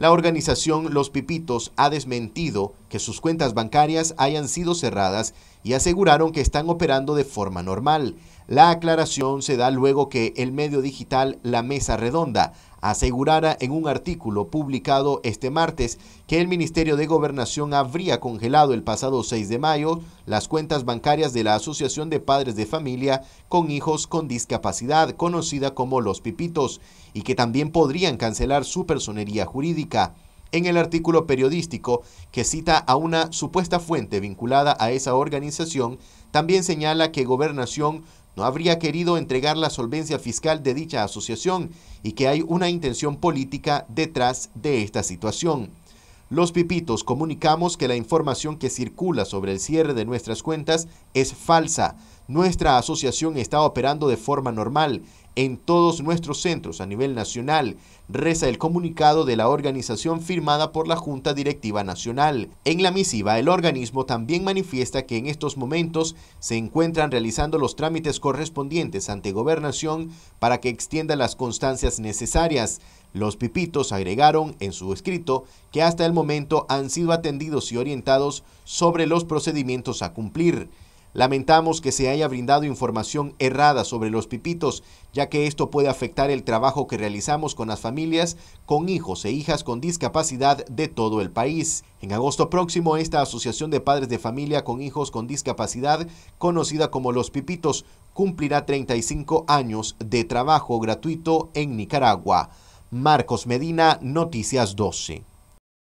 La organización Los Pipitos ha desmentido que sus cuentas bancarias hayan sido cerradas y aseguraron que están operando de forma normal. La aclaración se da luego que el medio digital La Mesa Redonda asegurara en un artículo publicado este martes que el Ministerio de Gobernación habría congelado el pasado 6 de mayo las cuentas bancarias de la Asociación de Padres de Familia con Hijos con Discapacidad, conocida como Los Pipitos, y que también podrían cancelar su personería jurídica en el artículo periodístico que cita a una supuesta fuente vinculada a esa organización, también señala que Gobernación no habría querido entregar la solvencia fiscal de dicha asociación y que hay una intención política detrás de esta situación. Los pipitos comunicamos que la información que circula sobre el cierre de nuestras cuentas es falsa. Nuestra asociación está operando de forma normal en todos nuestros centros a nivel nacional, reza el comunicado de la organización firmada por la Junta Directiva Nacional. En la misiva, el organismo también manifiesta que en estos momentos se encuentran realizando los trámites correspondientes ante gobernación para que extienda las constancias necesarias. Los pipitos agregaron en su escrito que hasta el momento han sido atendidos y orientados sobre los procedimientos a cumplir. Lamentamos que se haya brindado información errada sobre los pipitos, ya que esto puede afectar el trabajo que realizamos con las familias con hijos e hijas con discapacidad de todo el país. En agosto próximo, esta Asociación de Padres de Familia con Hijos con Discapacidad, conocida como Los Pipitos, cumplirá 35 años de trabajo gratuito en Nicaragua. Marcos Medina, Noticias 12.